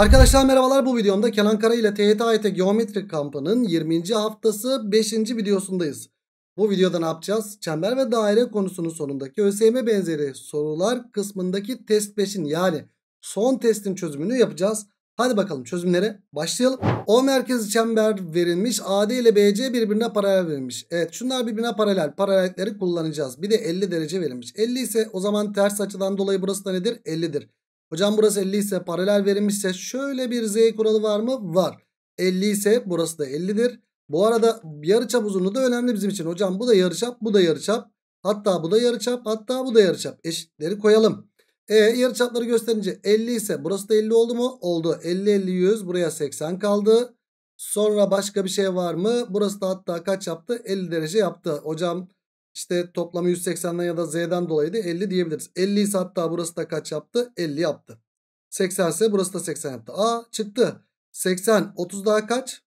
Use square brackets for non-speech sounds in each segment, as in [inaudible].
Arkadaşlar merhabalar bu videomda Kenan Kara ile TYT AYT e e Geometri Kampı'nın 20. haftası 5. videosundayız. Bu videoda ne yapacağız? Çember ve daire konusunun sonundaki ÖSYM benzeri sorular kısmındaki test 5'in yani son testin çözümünü yapacağız. Hadi bakalım çözümlere başlayalım. O merkezi çember verilmiş. AD ile BC birbirine paralel verilmiş. Evet şunlar birbirine paralel. Paralelleri kullanacağız. Bir de 50 derece verilmiş. 50 ise o zaman ters açıdan dolayı burası da nedir? 50'dir. Hocam burası 50 ise paralel verilmişse şöyle bir z kuralı var mı? Var. 50 ise burası da 50'dir. Bu arada yarıçap uzunluğu da önemli bizim için. Hocam bu da yarıçap, bu da yarıçap. Hatta bu da yarıçap, hatta bu da yarıçap. Eşitleri koyalım. E yarıçapları gösterince 50 ise burası da 50 oldu mu? Oldu. 50 50 100 buraya 80 kaldı. Sonra başka bir şey var mı? Burası da hatta kaç yaptı? 50 derece yaptı. Hocam işte toplamı 180'den ya da z'den dolayı da 50 diyebiliriz. 50 ise hatta burası da kaç yaptı? 50 yaptı. 80 ise burası da 80 yaptı. Aa çıktı. 80 30 daha kaç?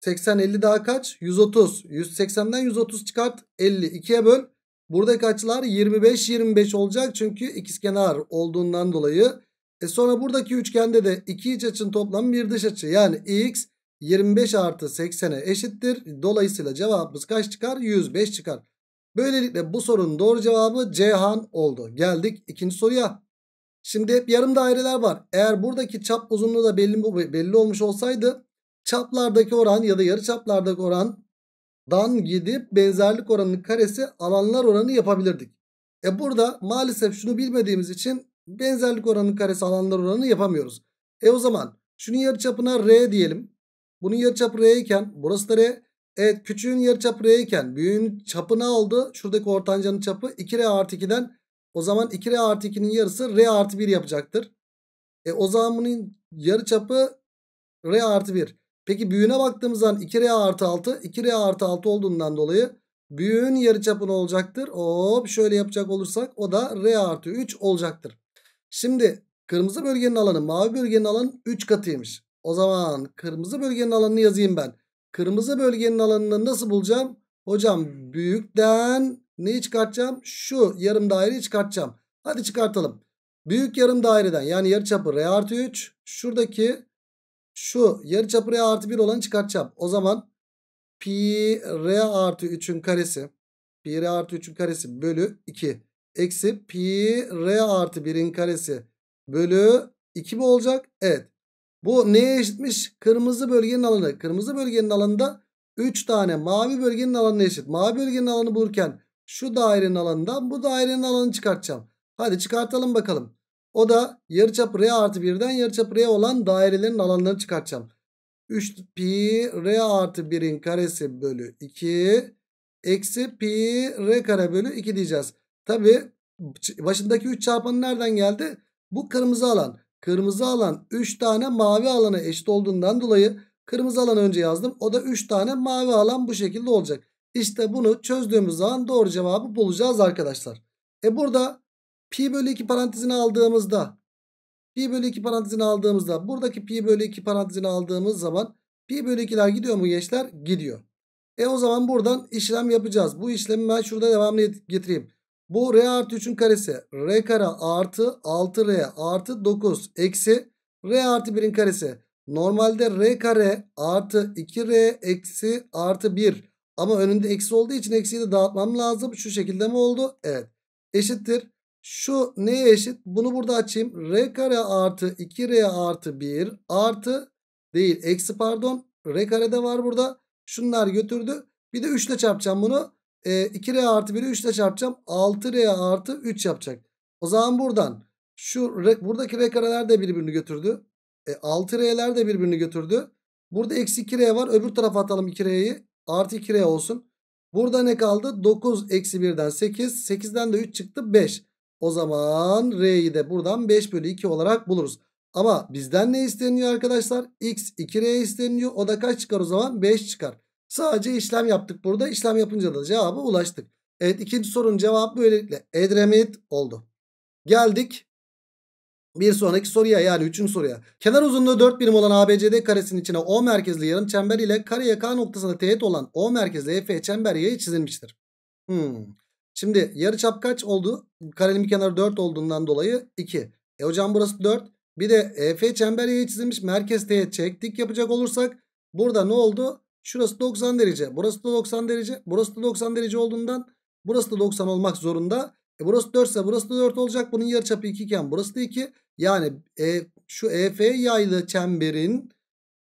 80 50 daha kaç? 130. 180'den 130 çıkart. 50 2'ye böl. Buradaki açılar 25 25 olacak çünkü ikizkenar olduğundan dolayı. E sonra buradaki üçgende de iki iç açın toplamı bir dış açı. Yani x 25 artı 80'e eşittir. Dolayısıyla cevabımız kaç çıkar? 105 çıkar. Böylelikle bu sorunun doğru cevabı Cihan oldu. Geldik ikinci soruya. Şimdi hep yarım daireler var. Eğer buradaki çap uzunluğu da belli, belli olmuş olsaydı çaplardaki oran ya da yarı çaplardaki orandan gidip benzerlik oranının karesi alanlar oranı yapabilirdik. E burada maalesef şunu bilmediğimiz için benzerlik oranının karesi alanlar oranı yapamıyoruz. E o zaman şunun yarıçapına R diyelim. Bunun yarıçapı R iken burası da R. Evet küçüğün yarıçapı R iken büyüğün çapı ne oldu? Şuradaki ortancanın çapı 2R artı 2'den o zaman 2R artı 2'nin yarısı R artı 1 yapacaktır. E, o zaman bunun yarıçapı R artı 1. Peki büyüğüne baktığımız zaman 2R artı 6 2R artı 6 olduğundan dolayı büyüğün yarıçapı ne olacaktır? Hop şöyle yapacak olursak o da R artı 3 olacaktır. Şimdi kırmızı bölgenin alanı mavi bölgenin alanı 3 katıymış. O zaman kırmızı bölgenin alanını yazayım ben. Kırmızı bölgenin alanını nasıl bulacağım? Hocam büyükten neyi çıkartacağım? Şu yarım daireyi çıkartacağım. Hadi çıkartalım. Büyük yarım daireden yani yarıçapı R artı 3. Şuradaki şu yarıçapı R artı 1 olanı çıkartacağım. O zaman pi R artı 3'ün karesi pi R artı 3'ün karesi bölü 2 eksi pi R artı 1'in karesi bölü 2 mi olacak? Evet. Bu neye eşitmiş? Kırmızı bölgenin alanı. Kırmızı bölgenin alanında 3 tane mavi bölgenin alanına eşit. Mavi bölgenin alanı bulurken şu dairenin alanından bu dairenin alanını çıkartacağım. Hadi çıkartalım bakalım. O da yarıçapı R artı 1'den yarıçapı R olan dairelerin alanlarını çıkartacağım. 3 pi R artı 1'in karesi bölü 2 eksi pi R kare bölü 2 diyeceğiz. Tabi başındaki 3 çarpanı nereden geldi? Bu kırmızı alan. Kırmızı alan 3 tane mavi alana eşit olduğundan dolayı kırmızı alanı önce yazdım. O da 3 tane mavi alan bu şekilde olacak. İşte bunu çözdüğümüz zaman doğru cevabı bulacağız arkadaşlar. E burada pi bölü 2 parantezini aldığımızda pi bölü 2 parantezini aldığımızda buradaki pi bölü 2 parantezini aldığımız zaman pi bölü 2'ler gidiyor mu gençler? Gidiyor. E o zaman buradan işlem yapacağız. Bu işlemi ben şurada devamlı getireyim. Bu R artı 3'ün karesi. R kare artı 6R artı 9 eksi R artı 1'in karesi. Normalde R kare artı 2R eksi artı 1. Ama önünde eksi olduğu için eksiyi de dağıtmam lazım. Şu şekilde mi oldu? Evet. Eşittir. Şu neye eşit? Bunu burada açayım. R kare artı 2R artı 1 artı değil. Eksi pardon. R kare de var burada. Şunlar götürdü. Bir de 3 ile çarpacağım bunu e, 2R artı 1'i 3 ile çarpacağım. 6R artı 3 yapacak. O zaman buradan şu buradaki R kareler de birbirini götürdü. E, 6R'ler de birbirini götürdü. Burada eksi 2R var. Öbür tarafa atalım 2R'yi. Artı 2R olsun. Burada ne kaldı? 9 eksi 1'den 8. 8'den de 3 çıktı 5. O zaman R'yi de buradan 5 bölü 2 olarak buluruz. Ama bizden ne isteniyor arkadaşlar? X 2R isteniyor. O da kaç çıkar o zaman? 5 çıkar. Sadece işlem yaptık burada. İşlem yapınca da cevaba ulaştık. Evet ikinci sorunun cevabı böylelikle Edremit oldu. Geldik bir sonraki soruya yani üçüncü soruya. Kenar uzunluğu 4 birim olan ABCD karesinin içine O merkezli yarım çember ile kareye K noktasında teğet olan O merkezli EF çember yayı çizilmiştir. Hmm. Şimdi çap kaç oldu? Karenin bir kenarı 4 olduğundan dolayı 2. E hocam burası 4. Bir de EF çember yayı çizilmiş. Merkez teğet çektik yapacak olursak burada ne oldu? Şurası 90 derece. Burası da 90 derece. Burası da 90 derece olduğundan burası da 90 olmak zorunda. E burası 4 ise burası da 4 olacak. Bunun yarıçapı 2 iken burası da 2. Yani e, şu EF yaylı çemberin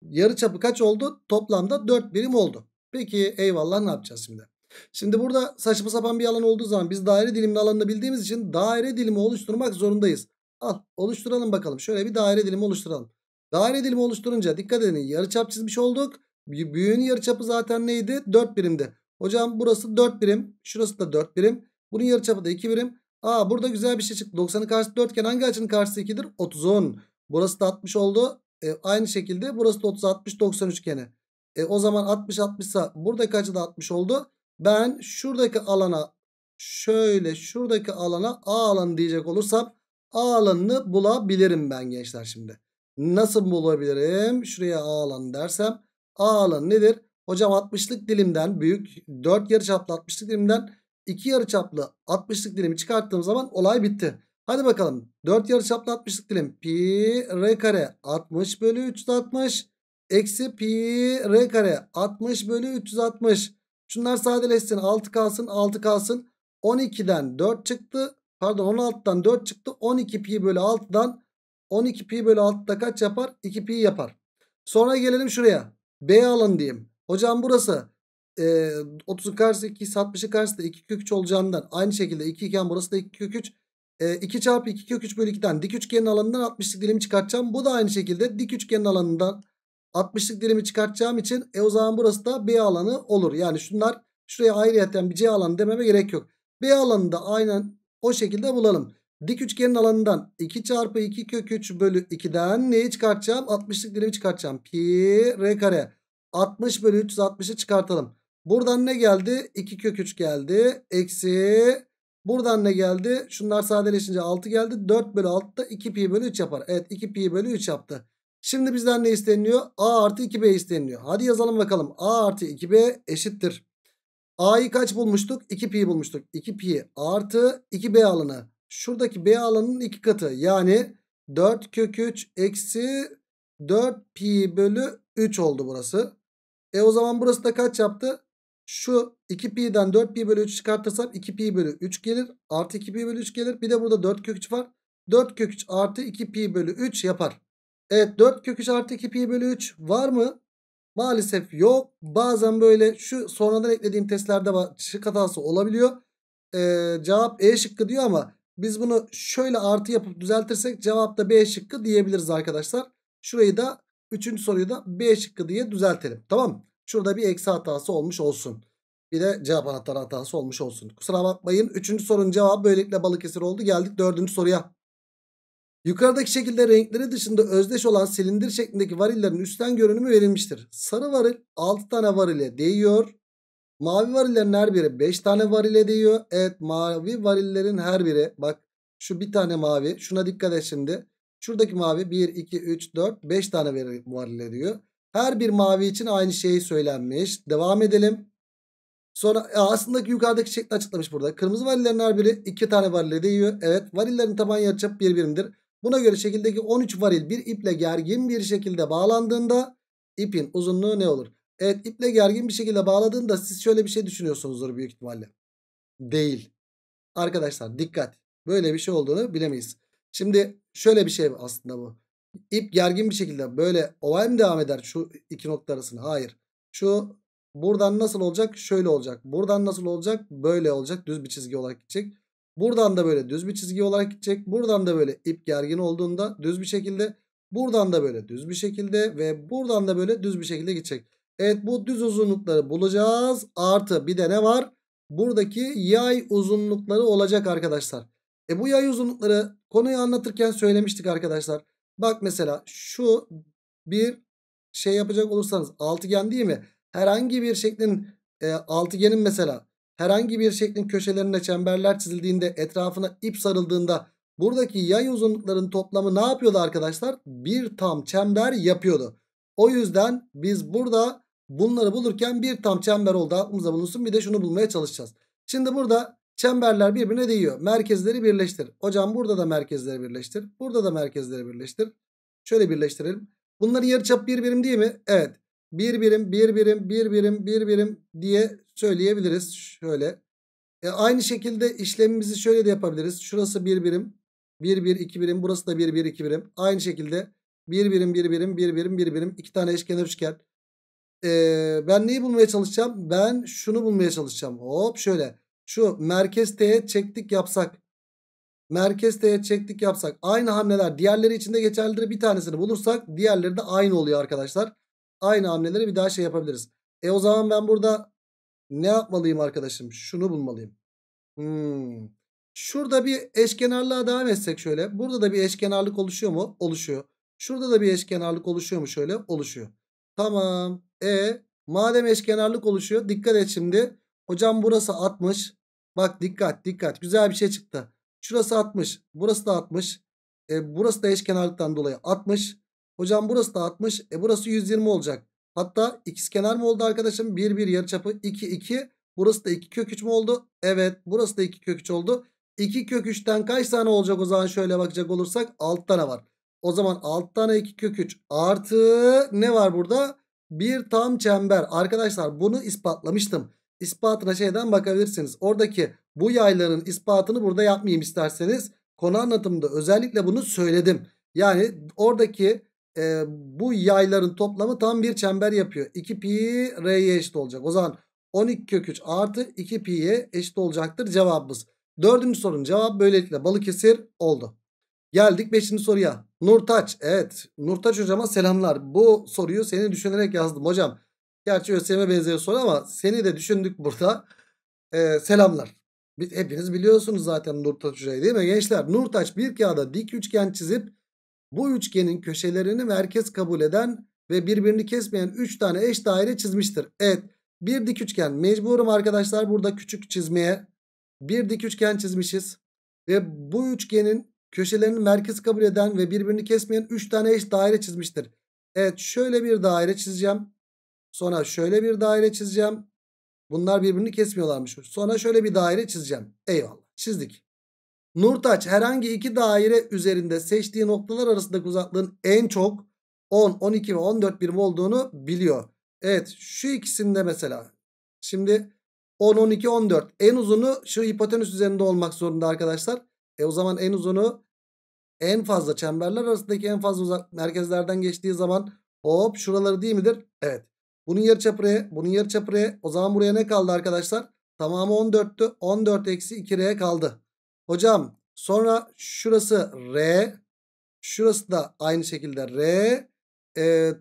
yarıçapı kaç oldu? Toplamda 4 birim oldu. Peki eyvallah ne yapacağız şimdi? Şimdi burada saçma sapan bir alan olduğu zaman biz daire dilimli alanını bildiğimiz için daire dilimi oluşturmak zorundayız. Al oluşturalım bakalım. Şöyle bir daire dilimi oluşturalım. Daire dilimi oluşturunca dikkat edin yarıçap çizmiş olduk. Büyüğün yarıçapı zaten neydi? 4 birimdi. Hocam burası 4 birim. Şurası da 4 birim. Bunun yarıçapı da 2 birim. Aa burada güzel bir şey çıktı. 90'ın karşısı 4 iken hangi açının karşısı 2'dir? 30'un. Burası da 60 oldu. E, aynı şekilde burası da 30 60 90 üçgeni. E, o zaman 60 60 ise buradaki açı da 60 oldu. Ben şuradaki alana şöyle şuradaki alana A alanı diyecek olursam A alanını bulabilirim ben gençler şimdi. Nasıl bulabilirim? Şuraya A alanı dersem A alanı nedir? Hocam 60'lık dilimden büyük 4 yarıçaplı 60'lık dilimden 2 yarıçaplı 60'lık dilimi çıkarttığım zaman olay bitti. Hadi bakalım 4 yarıçaplı 60'lık dilim pi r kare 60 bölü 360 eksi pi r kare 60 bölü 360. Şunlar sadeleşsin 6 kalsın 6 kalsın 12'den 4 çıktı pardon 16'dan 4 çıktı 12 pi bölü 6'dan 12 pi bölü 6'da kaç yapar 2 pi yapar. Sonra gelelim şuraya B alanı diyeyim. Hocam burası e, 30'un karşısı 2 ise 60'ın karşısı da 2 kök 3 olacağından aynı şekilde 2 iken burası da 2 kök 3. E, 2 çarpı 2 kök 3 bölü 2'den dik üçgenin alanından 60'lık dilimi çıkartacağım. Bu da aynı şekilde dik üçgenin alanından 60'lık dilimi çıkartacağım için e o zaman burası da B alanı olur. Yani şunlar şuraya ayrıyeten bir C alanı dememe gerek yok. B alanını da aynen o şekilde bulalım. Dik üçgenin alanından 2 çarpı 2 kök 3 bölü 2'den neyi çıkartacağım? 60'lık dilimi çıkartacağım. Pi r kare. 60 bölü 360'ı çıkartalım. Buradan ne geldi? 2 kök 3 geldi. Eksi. Buradan ne geldi? Şunlar sadeleşince 6 geldi. 4 bölü 6 da 2 pi bölü 3 yapar. Evet 2 pi bölü 3 yaptı. Şimdi bizden ne isteniliyor? A artı 2B isteniliyor. Hadi yazalım bakalım. A artı 2B eşittir. A'yı kaç bulmuştuk? 2 pi bulmuştuk. 2 pi artı 2B alanı şuradaki B alanının iki katı. Yani 4 kök 3 eksi 4 pi bölü 3 oldu burası. E o zaman burası da kaç yaptı? Şu 2 pi'den 4 pi bölü 3 çıkartırsam 2 pi bölü 3 gelir. Artı 2 pi bölü 3 gelir. Bir de burada 4 kök 3 var. 4 kök 3 artı 2 pi bölü 3 yapar. Evet 4 kök 3 artı 2 pi bölü 3 var mı? Maalesef yok. Bazen böyle şu sonradan eklediğim testlerde şık hatası olabiliyor. Ee, cevap E şıkkı diyor ama biz bunu şöyle artı yapıp düzeltirsek cevap da B şıkkı diyebiliriz arkadaşlar. Şurayı da 3. soruyu da B şıkkı diye düzeltelim. Tamam mı? Şurada bir eksi hatası olmuş olsun. Bir de cevap anahtarı hatası olmuş olsun. Kusura bakmayın. Üçüncü sorunun cevabı böylelikle Balıkesir oldu. Geldik dördüncü soruya. Yukarıdaki şekilde renkleri dışında özdeş olan silindir şeklindeki varillerin üstten görünümü verilmiştir. Sarı varil 6 tane varile değiyor. Mavi varillerin her biri 5 tane varile diyor. Evet mavi varillerin her biri bak şu bir tane mavi şuna dikkat et şimdi. Şuradaki mavi 1, 2, 3, 4, 5 tane varile diyor. Her bir mavi için aynı şeyi söylenmiş. Devam edelim. Sonra e, aslında yukarıdaki şekli açıklamış burada. Kırmızı varillerin her biri 2 tane varile diyor. Evet varillerin taban yarıçap 1 bir birimdir. Buna göre şekildeki 13 varil bir iple gergin bir şekilde bağlandığında ipin uzunluğu ne olur? Evet iple gergin bir şekilde bağladığında siz şöyle bir şey düşünüyorsunuzdur büyük ihtimalle. Değil. Arkadaşlar dikkat. Böyle bir şey olduğunu bilemeyiz. Şimdi şöyle bir şey aslında bu. İp gergin bir şekilde böyle olay mı devam eder şu iki nokta arasında? Hayır. Şu buradan nasıl olacak? Şöyle olacak. Buradan nasıl olacak? Böyle olacak. Düz bir çizgi olarak gidecek. Buradan da böyle düz bir çizgi olarak gidecek. Buradan da böyle ip gergin olduğunda düz bir şekilde. Buradan da böyle düz bir şekilde ve buradan da böyle düz bir şekilde gidecek. Evet bu düz uzunlukları bulacağız. Artı bir de ne var? Buradaki yay uzunlukları olacak arkadaşlar. E bu yay uzunlukları konuyu anlatırken söylemiştik arkadaşlar. Bak mesela şu bir şey yapacak olursanız altıgen değil mi? Herhangi bir şeklin e, altıgenin mesela herhangi bir şeklin köşelerine çemberler çizildiğinde etrafına ip sarıldığında buradaki yay uzunlukların toplamı ne yapıyordu arkadaşlar? Bir tam çember yapıyordu. O yüzden biz burada Bunları bulurken bir tam çember oldu aklımıza bulunsun. Bir de şunu bulmaya çalışacağız. Şimdi burada çemberler birbirine değiyor. Merkezleri birleştir. Hocam burada da merkezleri birleştir. Burada da merkezleri birleştir. Şöyle birleştirelim. Bunların yarıçap bir birim değil mi? Evet. Bir birim, bir birim, bir birim, bir birim diye söyleyebiliriz. Şöyle. E aynı şekilde işlemimizi şöyle de yapabiliriz. Şurası bir birim. 1 1 2 birim burası da 1 1 2 birim. Aynı şekilde 1 birim 1 birim 1 birim 1 birim 2 tane eşkenar üçgen e, ben neyi bulmaya çalışacağım? Ben şunu bulmaya çalışacağım. Hop şöyle. Şu merkez teğet çektik yapsak. Merkez teğet çektik yapsak. Aynı hamleler diğerleri içinde geçerlidir. Bir tanesini bulursak diğerleri de aynı oluyor arkadaşlar. Aynı hamleleri bir daha şey yapabiliriz. E o zaman ben burada ne yapmalıyım arkadaşım? Şunu bulmalıyım. Hmm. Şurada bir eşkenarlığa devam etsek şöyle. Burada da bir eşkenarlık oluşuyor mu? Oluşuyor. Şurada da bir eşkenarlık oluşuyor mu? Şöyle oluşuyor. Tamam. E madem eşkenarlık oluşuyor dikkat et şimdi. Hocam burası 60. Bak dikkat dikkat güzel bir şey çıktı. Şurası 60 burası da 60. E, burası da eşkenarlıktan dolayı 60. Hocam burası da 60. E, burası 120 olacak. Hatta ikizkenar mı oldu arkadaşım? 1 1 yarıçapı 2 2. Burası da 2 kök 3 mü oldu? Evet. Burası da 2 kök 3 oldu. 2 kök 3'ten kaç tane olacak o zaman şöyle bakacak olursak 6 tane var. O zaman 6 tane 2 kök 3 artı ne var burada? Bir tam çember. Arkadaşlar bunu ispatlamıştım. İspatına şeyden bakabilirsiniz. Oradaki bu yayların ispatını burada yapmayayım isterseniz. Konu anlatımında özellikle bunu söyledim. Yani oradaki e, bu yayların toplamı tam bir çember yapıyor. 2 pi r'ye eşit olacak. O zaman 12 kök 3 artı 2 pi'ye eşit olacaktır cevabımız. Dördüncü sorunun cevabı böylelikle Balıkesir oldu. Geldik 5. soruya. Nurtaç. Evet. Nurtaç hocama selamlar. Bu soruyu seni düşünerek yazdım hocam. Gerçi ÖSYM'e benzeri soru ama seni de düşündük burada. Ee, selamlar. Hepiniz biliyorsunuz zaten Nurtaç hocayı değil mi gençler? Nurtaç bir kağıda dik üçgen çizip bu üçgenin köşelerini merkez kabul eden ve birbirini kesmeyen 3 tane eş daire çizmiştir. Evet bir dik üçgen mecburum arkadaşlar burada küçük çizmeye. Bir dik üçgen çizmişiz. Ve bu üçgenin Köşelerini merkez kabul eden ve birbirini kesmeyen 3 tane eş daire çizmiştir. Evet şöyle bir daire çizeceğim. Sonra şöyle bir daire çizeceğim. Bunlar birbirini kesmiyorlarmış. Sonra şöyle bir daire çizeceğim. Eyvallah çizdik. Nurtaç herhangi iki daire üzerinde seçtiği noktalar arasındaki uzaklığın en çok 10, 12 ve 14 birim olduğunu biliyor. Evet şu ikisinde mesela. Şimdi 10, 12, 14 en uzunu şu hipotenüs üzerinde olmak zorunda arkadaşlar. E o zaman en uzunu en fazla çemberler arasındaki en fazla uzak merkezlerden geçtiği zaman hop şuraları değil midir? Evet. Bunun yarıçapı R, bunun yarıçapı R. O zaman buraya ne kaldı arkadaşlar? Tamamı 14'tü. 14 eksi 2 R kaldı. Hocam sonra şurası R. Şurası da aynı şekilde R. Ee,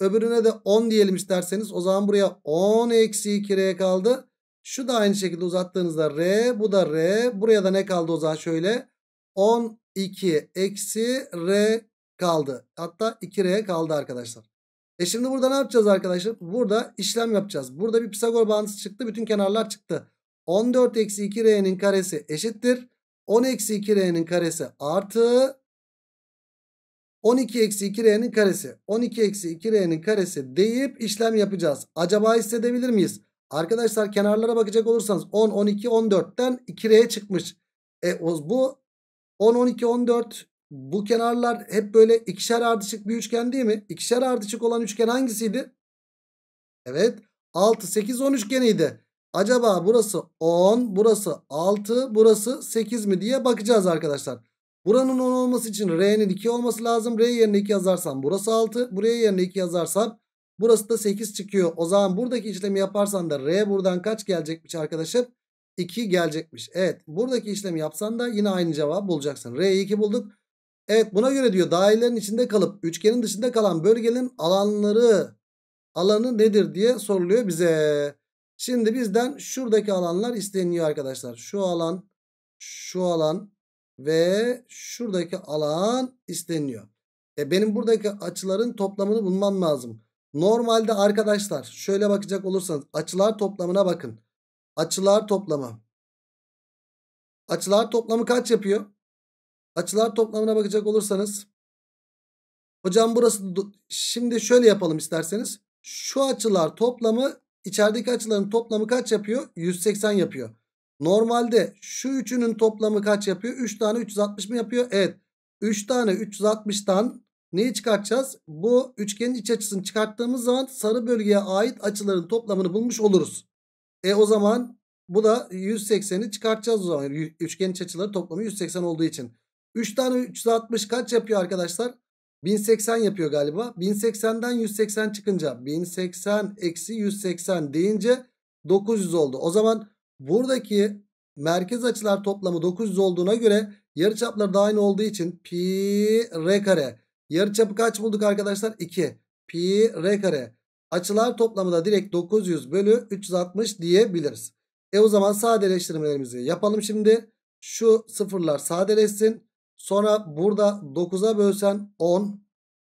öbürüne de 10 diyelim isterseniz. O zaman buraya 10 eksi 2 R kaldı. Şu da aynı şekilde uzattığınızda R. Bu da R. Buraya da ne kaldı o zaman şöyle? 10 2 eksi R kaldı. Hatta 2R kaldı arkadaşlar. E şimdi burada ne yapacağız arkadaşlar? Burada işlem yapacağız. Burada bir Pisagor bağıntısı çıktı. Bütün kenarlar çıktı. 14 eksi 2R'nin karesi eşittir. 10 eksi 2R'nin karesi artı 12 eksi 2R'nin karesi. 12 eksi 2R'nin karesi deyip işlem yapacağız. Acaba hissedebilir miyiz? Arkadaşlar kenarlara bakacak olursanız 10, 12, 14'ten 2R çıkmış. E, bu 10, 12, 14 bu kenarlar hep böyle ikişer ardışık bir üçgen değil mi? İkişer ardışık olan üçgen hangisiydi? Evet 6, 8, 10 üçgeniydi. Acaba burası 10, burası 6, burası 8 mi diye bakacağız arkadaşlar. Buranın 10 olması için R'nin 2 olması lazım. R yerine 2 yazarsam burası 6. Buraya yerine 2 yazarsam burası da 8 çıkıyor. O zaman buradaki işlemi yaparsan da R buradan kaç gelecekmiş arkadaşım? 2 gelecekmiş. Evet buradaki işlemi yapsan da yine aynı cevabı bulacaksın. R'yi 2 bulduk. Evet buna göre diyor dairelerin içinde kalıp üçgenin dışında kalan bölgenin alanları alanı nedir diye soruluyor bize. Şimdi bizden şuradaki alanlar isteniyor arkadaşlar. Şu alan, şu alan ve şuradaki alan isteniyor. E benim buradaki açıların toplamını bulmam lazım. Normalde arkadaşlar şöyle bakacak olursanız açılar toplamına bakın. Açılar toplamı. Açılar toplamı kaç yapıyor? Açılar toplamına bakacak olursanız. Hocam burası şimdi şöyle yapalım isterseniz. Şu açılar toplamı içerideki açıların toplamı kaç yapıyor? 180 yapıyor. Normalde şu üçünün toplamı kaç yapıyor? 3 tane 360 mı yapıyor? Evet. 3 tane 360'tan neyi çıkartacağız? Bu üçgenin iç açısını çıkarttığımız zaman sarı bölgeye ait açıların toplamını bulmuş oluruz. E o zaman bu da 180'i çıkartacağız o zaman. Üçgen açıları toplamı 180 olduğu için. 3 tane 360 kaç yapıyor arkadaşlar? 1080 yapıyor galiba. 1080'den 180 çıkınca 1080 eksi 180 deyince 900 oldu. O zaman buradaki merkez açılar toplamı 900 olduğuna göre yarıçapları da aynı olduğu için pi r kare. Yarıçapı kaç bulduk arkadaşlar? 2. Pi r kare. Açılar toplamı da direkt 900 bölü 360 diyebiliriz. E o zaman sadeleştirmelerimizi yapalım şimdi. Şu sıfırlar sadeleşsin. Sonra burada 9'a bölsen 10.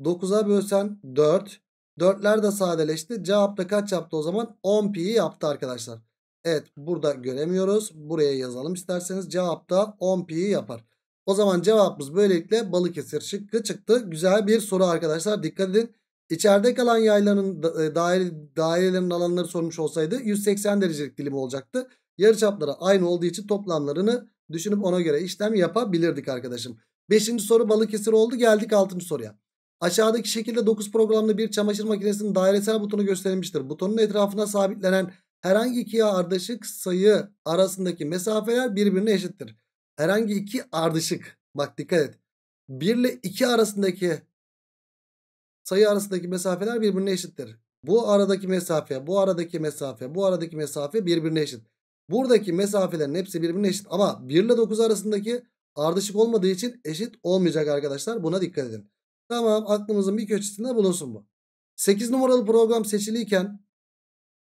9'a bölsen 4. 4'ler de sadeleşti. Cevapta kaç yaptı o zaman? 10 pi yaptı arkadaşlar. Evet burada göremiyoruz. Buraya yazalım isterseniz. Cevapta 10 pi yapar. O zaman cevabımız böylelikle Balıkesir şıkkı çıktı. Güzel bir soru arkadaşlar. Dikkat edin. İçeride kalan yayların e, daire, dairelerin alanları sormuş olsaydı 180 derecelik dilim olacaktı. Yarıçapları aynı olduğu için toplamlarını düşünüp ona göre işlem yapabilirdik arkadaşım. Beşinci soru Balıkesir oldu. Geldik altıncı soruya. Aşağıdaki şekilde 9 programlı bir çamaşır makinesinin dairesel butonu gösterilmiştir. Butonun etrafına sabitlenen herhangi iki ardışık sayı arasındaki mesafeler birbirine eşittir. Herhangi iki ardışık. Bak dikkat et. 1 ile 2 arasındaki sayı arasındaki mesafeler birbirine eşittir. Bu aradaki mesafe, bu aradaki mesafe, bu aradaki mesafe birbirine eşit. Buradaki mesafelerin hepsi birbirine eşit ama 1 ile 9 arasındaki ardışık olmadığı için eşit olmayacak arkadaşlar. Buna dikkat edin. Tamam aklımızın bir köşesinde bulunsun bu. 8 numaralı program seçiliyken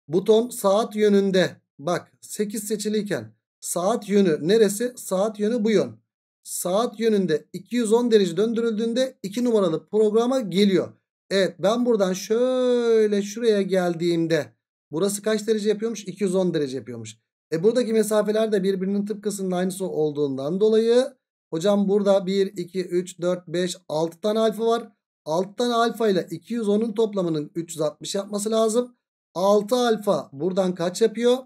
buton saat yönünde bak 8 seçiliyken saat yönü neresi? Saat yönü bu yön saat yönünde 210 derece döndürüldüğünde 2 numaralı programa geliyor. Evet ben buradan şöyle şuraya geldiğimde burası kaç derece yapıyormuş? 210 derece yapıyormuş. E buradaki mesafeler de birbirinin tıpkısının aynısı olduğundan dolayı hocam burada 1, 2, 3, 4, 5, 6 tane alfa var. 6 tane alfa ile 210'un toplamının 360 yapması lazım. 6 alfa buradan kaç yapıyor?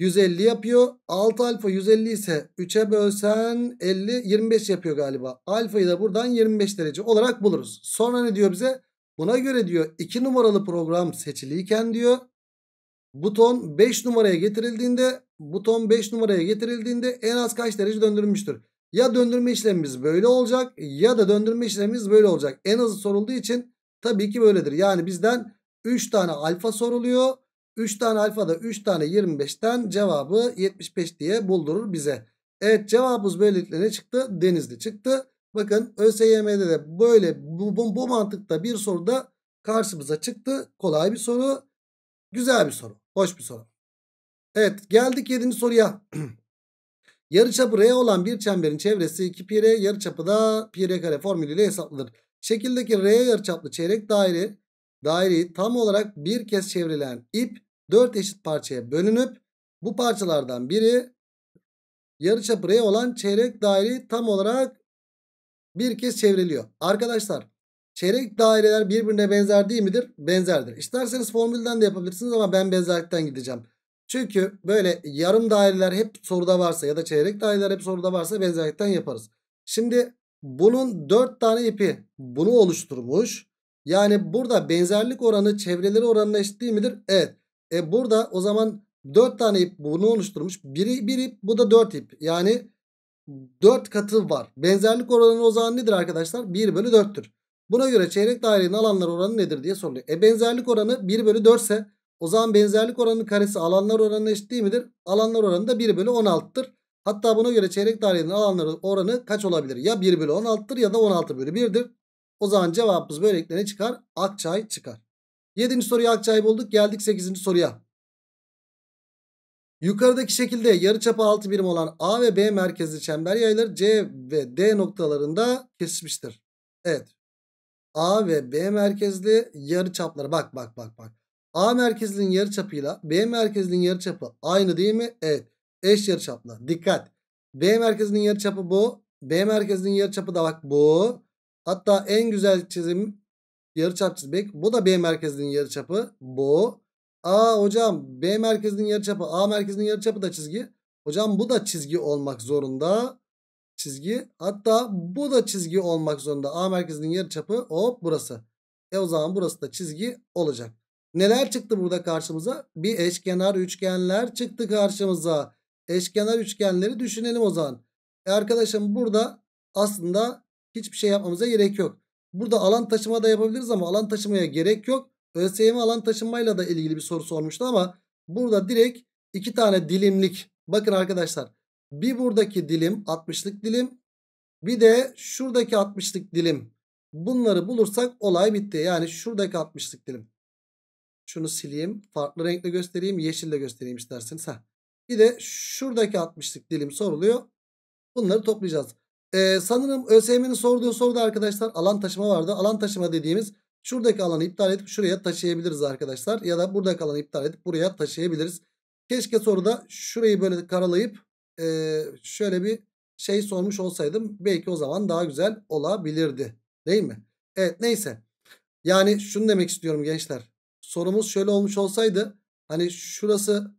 150 yapıyor. 6 alfa 150 ise 3'e bölsen 50 25 yapıyor galiba. Alfayı da buradan 25 derece olarak buluruz. Sonra ne diyor bize? Buna göre diyor 2 numaralı program seçiliyken diyor buton 5 numaraya getirildiğinde buton 5 numaraya getirildiğinde en az kaç derece döndürülmüştür? Ya döndürme işlemimiz böyle olacak ya da döndürme işlemimiz böyle olacak. En azı sorulduğu için tabii ki böyledir. Yani bizden 3 tane alfa soruluyor. 3 tane alfada 3 tane 25'ten cevabı 75 diye buldurur bize. Evet cevabımız böylelikle ne çıktı? Denizli çıktı. Bakın ÖSYM'de de böyle bu, bu, bu mantıkta bir soruda karşımıza çıktı. Kolay bir soru. Güzel bir soru. Hoş bir soru. Evet geldik 7. soruya. [clears throat] Yarıçapı R olan bir çemberin çevresi 2 pi R yarıçapı da pi R kare formülüyle hesaplanır. Şekildeki R yarıçaplı çeyrek daire daireyi tam olarak bir kez çevrilen ip 4 eşit parçaya bölünüp bu parçalardan biri yarıçapı R olan çeyrek daireyi tam olarak bir kez çevriliyor. Arkadaşlar çeyrek daireler birbirine benzer değil midir? Benzerdir. İsterseniz formülden de yapabilirsiniz ama ben benzerlikten gideceğim. Çünkü böyle yarım daireler hep soruda varsa ya da çeyrek daireler hep soruda varsa benzerlikten yaparız. Şimdi bunun 4 tane ipi bunu oluşturmuş. Yani burada benzerlik oranı çevreleri oranına eşit değil midir? Evet. E burada o zaman 4 tane ip bunu oluşturmuş. Biri bir ip bu da 4 ip. Yani 4 katı var. Benzerlik oranı o zaman nedir arkadaşlar? 1 bölü 4'tür. Buna göre çeyrek dairenin alanlar oranı nedir diye soruluyor. E benzerlik oranı 1 bölü 4 ise o zaman benzerlik oranının karesi alanlar oranına eşit değil midir? Alanlar oranı da 1 bölü 16'dır. Hatta buna göre çeyrek dairenin alanları oranı kaç olabilir? Ya 1 bölü 16'dır ya da 16 bölü 1'dir. O zaman cevabımız böylelikle ne çıkar? Akçay çıkar. 7. soruya akçay bulduk. Geldik 8. soruya. Yukarıdaki şekilde yarıçapı 6 birim olan A ve B merkezli çember yayları C ve D noktalarında kesişmiştir. Evet. A ve B merkezli yarıçapları bak bak bak bak. A merkezlinin yarıçapıyla B merkezlinin yarıçapı aynı değil mi? Evet. Eş yarıçaplar. Dikkat. B merkezinin yarıçapı bu. B merkezinin yarıçapı da bak bu. Hatta en güzel çizim yarıçap çizmek. Bu da B merkezinin yarıçapı. Bu. A hocam B merkezinin yarıçapı A merkezinin yarıçapı da çizgi. Hocam bu da çizgi olmak zorunda. Çizgi. Hatta bu da çizgi olmak zorunda. A merkezinin yarıçapı hop burası. E o zaman burası da çizgi olacak. Neler çıktı burada karşımıza? Bir eşkenar üçgenler çıktı karşımıza. Eşkenar üçgenleri düşünelim o zaman. E arkadaşım burada aslında hiçbir şey yapmamıza gerek yok. Burada alan taşıma da yapabiliriz ama alan taşımaya gerek yok. ÖSYM alan taşınmayla da ilgili bir soru sormuştu ama burada direkt iki tane dilimlik. Bakın arkadaşlar bir buradaki dilim 60'lık dilim bir de şuradaki 60'lık dilim. Bunları bulursak olay bitti. Yani şuradaki 60'lık dilim. Şunu sileyim. Farklı renkle göstereyim. Yeşille göstereyim isterseniz. Heh. Bir de şuradaki 60'lık dilim soruluyor. Bunları toplayacağız. Ee, sanırım ÖSYM'nin sorduğu soruda arkadaşlar alan taşıma vardı. Alan taşıma dediğimiz şuradaki alanı iptal edip şuraya taşıyabiliriz arkadaşlar. Ya da buradaki alanı iptal edip buraya taşıyabiliriz. Keşke soruda şurayı böyle karalayıp e, şöyle bir şey sormuş olsaydım. Belki o zaman daha güzel olabilirdi. Değil mi? Evet neyse. Yani şunu demek istiyorum gençler. Sorumuz şöyle olmuş olsaydı. Hani şurası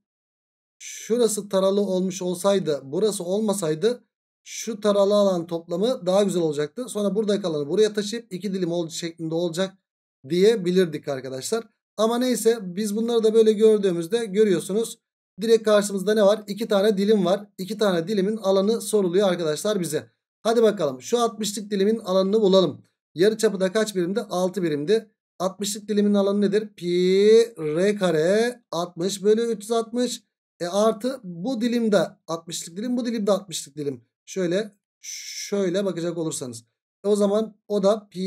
şurası taralı olmuş olsaydı burası olmasaydı şu taralı alan toplamı daha güzel olacaktı. Sonra burada kalanı buraya taşıyıp iki dilim ol şeklinde olacak diyebilirdik arkadaşlar. Ama neyse biz bunları da böyle gördüğümüzde görüyorsunuz. Direkt karşımızda ne var? İki tane dilim var. İki tane dilimin alanı soruluyor arkadaşlar bize. Hadi bakalım şu 60'lık dilimin alanını bulalım. Yarı çapı da kaç birimdi? 6 birimdi. 60'lık dilimin alanı nedir? Pi r kare 60 bölü 360 e artı bu dilimde 60'lık dilim bu dilimde 60'lık dilim. Şöyle şöyle bakacak olursanız. E, o zaman o da pi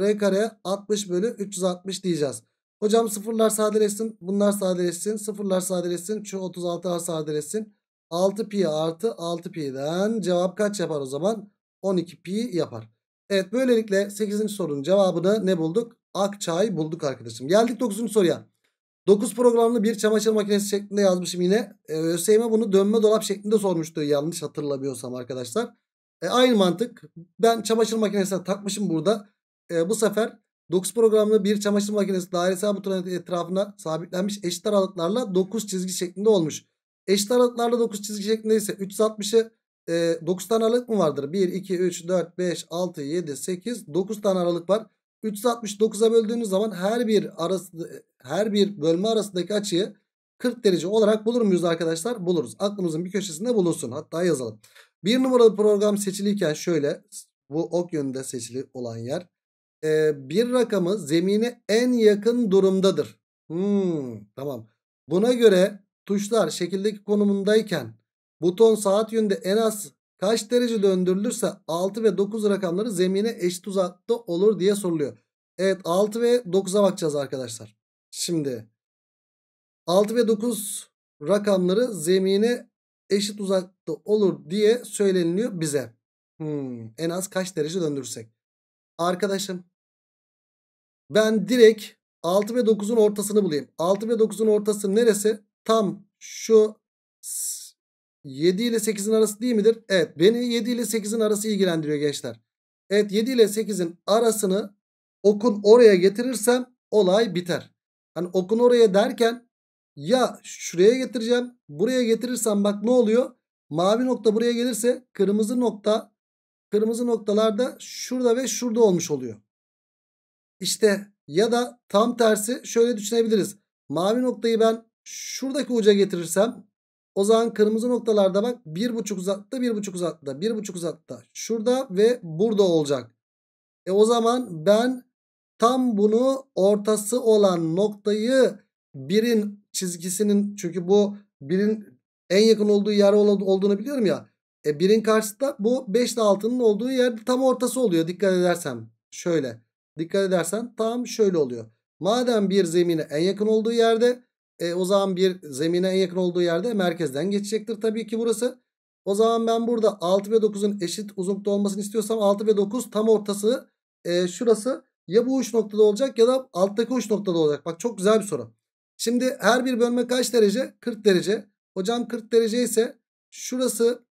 r kare 60 bölü 360 diyeceğiz. Hocam sıfırlar sadeleşsin. Bunlar sadeleşsin. Sıfırlar sadeleşsin. Şu ar sadeleşsin. 6 pi artı 6 pi'den cevap kaç yapar o zaman? 12 pi yapar. Evet böylelikle 8. sorunun cevabını ne bulduk? Akçay bulduk arkadaşım. Geldik 9. soruya. 9 programlı bir çamaşır makinesi şeklinde yazmışım yine. E, ee, ÖSYM bunu dönme dolap şeklinde sormuştu yanlış hatırlamıyorsam arkadaşlar. E, aynı mantık. Ben çamaşır makinesine takmışım burada. E, bu sefer 9 programlı bir çamaşır makinesi dairesel butonun etrafına sabitlenmiş eşit aralıklarla 9 çizgi şeklinde olmuş. Eşit aralıklarla 9 çizgi şeklinde ise 360'ı e, 9 tane aralık mı vardır? 1, 2, 3, 4, 5, 6, 7, 8, 9 tane aralık var. 369'a böldüğünüz zaman her bir arası her bir bölme arasındaki açıyı 40 derece olarak bulur muyuz arkadaşlar? Buluruz. Aklımızın bir köşesinde bulunsun. Hatta yazalım. Bir numaralı program seçiliyken şöyle bu ok yönünde seçili olan yer. Ee, bir rakamı zemine en yakın durumdadır. Hmm, tamam. Buna göre tuşlar şekildeki konumundayken buton saat yönünde en az Kaç derece döndürülürse 6 ve 9 rakamları zemine eşit uzakta olur diye soruluyor. Evet 6 ve 9'a bakacağız arkadaşlar. Şimdi 6 ve 9 rakamları zemine eşit uzakta olur diye söyleniliyor bize. Hmm, en az kaç derece döndürsek. Arkadaşım ben direkt 6 ve 9'un ortasını bulayım. 6 ve 9'un ortası neresi? Tam şu 7 ile 8'in arası değil midir? Evet beni 7 ile 8'in arası ilgilendiriyor gençler. Evet 7 ile 8'in arasını okun oraya getirirsem olay biter. Hani okun oraya derken ya şuraya getireceğim buraya getirirsem bak ne oluyor? Mavi nokta buraya gelirse kırmızı nokta kırmızı noktalarda şurada ve şurada olmuş oluyor. İşte ya da tam tersi şöyle düşünebiliriz. Mavi noktayı ben şuradaki uca getirirsem o zaman kırmızı noktalarda bak 1.5 uzaklıkta 1.5 uzaklıkta 1.5 uzaklıkta şurada ve burada olacak. E o zaman ben tam bunu ortası olan noktayı birin çizgisinin çünkü bu birin en yakın olduğu yer olduğunu biliyorum ya. E birin karşısında bu 5 ile 6'nın olduğu yer tam ortası oluyor dikkat edersem. Şöyle dikkat edersen tam şöyle oluyor. Madem bir zemine en yakın olduğu yerde e, o zaman bir zemine en yakın olduğu yerde merkezden geçecektir tabii ki burası. O zaman ben burada 6 ve 9'un eşit uzunlukta olmasını istiyorsam 6 ve 9 tam ortası e, şurası ya bu uç noktada olacak ya da alttaki uç noktada olacak. Bak çok güzel bir soru. Şimdi her bir bölme kaç derece? 40 derece. Hocam 40 derece ise şurası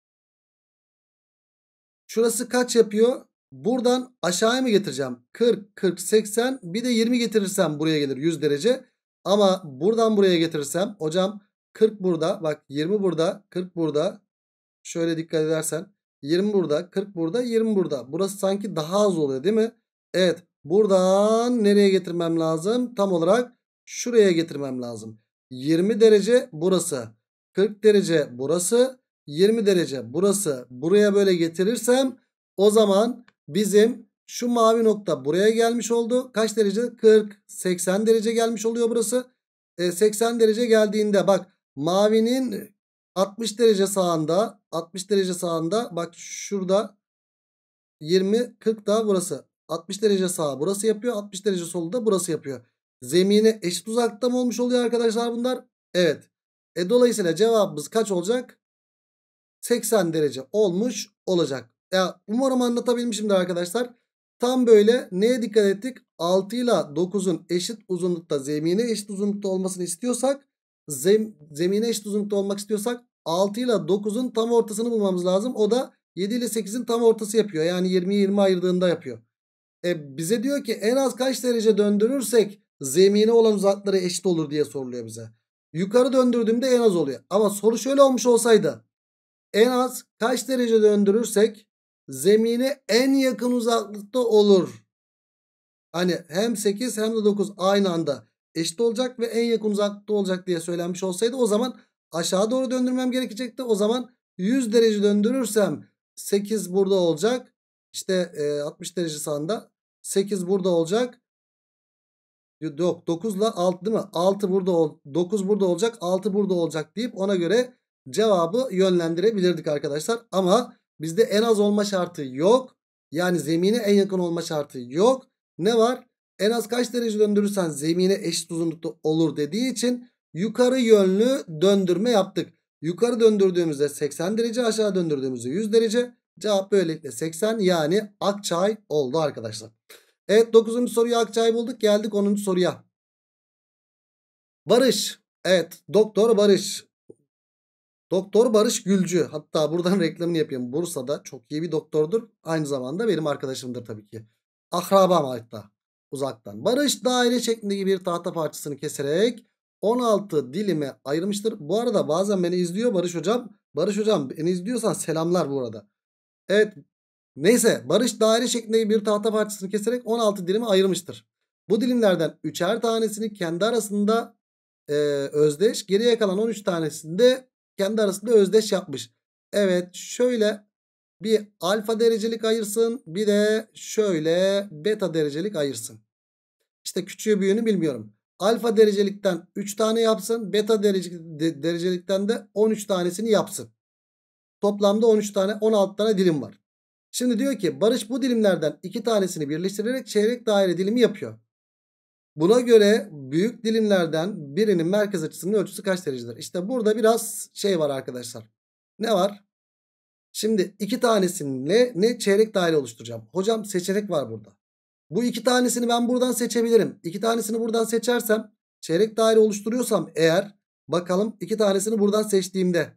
şurası kaç yapıyor? Buradan aşağıya mı getireceğim? 40, 40, 80 bir de 20 getirirsem buraya gelir 100 derece. Ama buradan buraya getirirsem hocam 40 burada bak 20 burada 40 burada şöyle dikkat edersen 20 burada 40 burada 20 burada burası sanki daha az oluyor değil mi? Evet buradan nereye getirmem lazım tam olarak şuraya getirmem lazım. 20 derece burası 40 derece burası 20 derece burası buraya böyle getirirsem o zaman bizim şu mavi nokta buraya gelmiş oldu. Kaç derece? 40. 80 derece gelmiş oluyor burası. E, 80 derece geldiğinde bak mavinin 60 derece sağında 60 derece sağında bak şurada 20 40 da burası. 60 derece sağ burası yapıyor. 60 derece solu da burası yapıyor. Zemine eşit uzakta mı olmuş oluyor arkadaşlar bunlar? Evet. E dolayısıyla cevabımız kaç olacak? 80 derece olmuş olacak. Ya umarım anlatabilmişimdir arkadaşlar. Tam böyle neye dikkat ettik? 6 ile 9'un eşit uzunlukta zemine eşit uzunlukta olmasını istiyorsak zem, zemine eşit uzunlukta olmak istiyorsak 6 ile 9'un tam ortasını bulmamız lazım. O da 7 ile 8'in tam ortası yapıyor. Yani 20'yi 20 ayırdığında yapıyor. E bize diyor ki en az kaç derece döndürürsek zemine olan uzakları eşit olur diye soruluyor bize. Yukarı döndürdüğümde en az oluyor. Ama soru şöyle olmuş olsaydı en az kaç derece döndürürsek zemine en yakın uzaklıkta olur. Hani hem 8 hem de 9 aynı anda eşit olacak ve en yakın uzaklıkta olacak diye söylenmiş olsaydı o zaman aşağı doğru döndürmem gerekecekti. O zaman 100 derece döndürürsem 8 burada olacak. İşte e, 60 derece sağında 8 burada olacak. Yok 9 ile 6 değil mi? 6 burada ol 9 burada olacak 6 burada olacak deyip ona göre cevabı yönlendirebilirdik arkadaşlar. Ama Bizde en az olma şartı yok. Yani zemine en yakın olma şartı yok. Ne var? En az kaç derece döndürürsen zemine eşit uzunlukta olur dediği için yukarı yönlü döndürme yaptık. Yukarı döndürdüğümüzde 80 derece aşağı döndürdüğümüzde 100 derece. Cevap böylelikle 80 yani Akçay oldu arkadaşlar. Evet 9. soruyu Akçay bulduk. Geldik 10. soruya. Barış. Evet doktor Barış. Doktor Barış Gülcü hatta buradan [laughs] reklamını yapayım. Bursa'da çok iyi bir doktordur. Aynı zamanda benim arkadaşımdır tabii ki. Akrabam hatta uzaktan. Barış daire şeklindeki bir tahta parçasını keserek 16 dilime ayırmıştır. Bu arada bazen beni izliyor Barış hocam. Barış hocam beni izliyorsan selamlar bu arada. Evet neyse Barış daire şeklindeki bir tahta parçasını keserek 16 dilime ayırmıştır. Bu dilimlerden 3'er tanesini kendi arasında e, özdeş geriye kalan 13 tanesinde kendi arasında özdeş yapmış. Evet şöyle bir alfa derecelik ayırsın bir de şöyle beta derecelik ayırsın. İşte küçüğü büyüğünü bilmiyorum. Alfa derecelikten 3 tane yapsın. Beta derecelikten de 13 tanesini yapsın. Toplamda 13 tane 16 tane dilim var. Şimdi diyor ki Barış bu dilimlerden 2 tanesini birleştirerek çeyrek daire dilimi yapıyor. Buna göre büyük dilimlerden birinin merkez açısının ölçüsü kaç derecedir? İşte burada biraz şey var arkadaşlar. Ne var? Şimdi iki tanesinle ne çeyrek daire oluşturacağım. Hocam seçenek var burada. Bu iki tanesini ben buradan seçebilirim. İki tanesini buradan seçersem çeyrek daire oluşturuyorsam eğer bakalım iki tanesini buradan seçtiğimde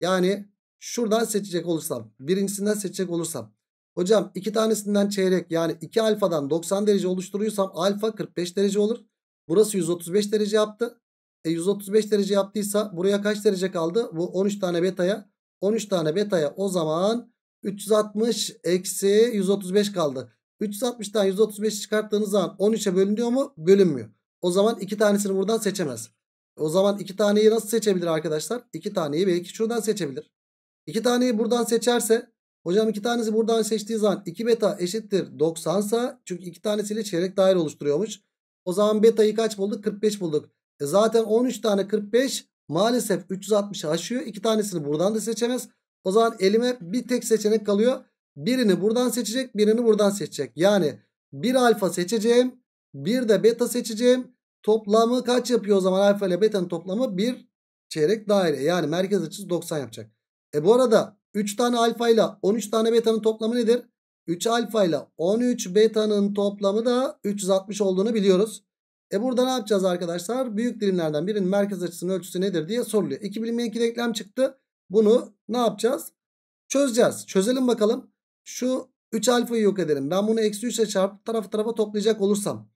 yani şuradan seçecek olursam birincisinden seçecek olursam Hocam iki tanesinden çeyrek yani 2 alfadan 90 derece oluşturuyorsam alfa 45 derece olur. Burası 135 derece yaptı. E 135 derece yaptıysa buraya kaç derece kaldı? Bu 13 tane betaya. 13 tane betaya o zaman 360 eksi 135 kaldı. 360'tan 135'i çıkarttığınız zaman 13'e bölünüyor mu? Bölünmüyor. O zaman iki tanesini buradan seçemez. O zaman iki taneyi nasıl seçebilir arkadaşlar? İki taneyi belki şuradan seçebilir. İki taneyi buradan seçerse Hocam iki tanesi buradan seçtiği zaman 2 beta eşittir 90 sa çünkü iki tanesiyle çeyrek daire oluşturuyormuş. O zaman beta'yı kaç bulduk? 45 bulduk. E zaten 13 tane 45 maalesef 360'ı aşıyor. İki tanesini buradan da seçemez. O zaman elime bir tek seçenek kalıyor. Birini buradan seçecek birini buradan seçecek. Yani bir alfa seçeceğim bir de beta seçeceğim. Toplamı kaç yapıyor o zaman alfa ile beta'nın toplamı? Bir çeyrek daire yani merkez açısı 90 yapacak. E bu arada 3 tane alfa ile 13 tane beta'nın toplamı nedir? 3 alfa ile 13 beta'nın toplamı da 360 olduğunu biliyoruz. E burada ne yapacağız arkadaşlar? Büyük dilimlerden birinin merkez açısının ölçüsü nedir diye soruluyor. 2 bilinmeyen 2 denklem çıktı. Bunu ne yapacağız? Çözeceğiz. Çözelim bakalım. Şu 3 alfayı yok edelim. Ben bunu eksi 3 ile çarpıp tarafı tarafa toplayacak olursam.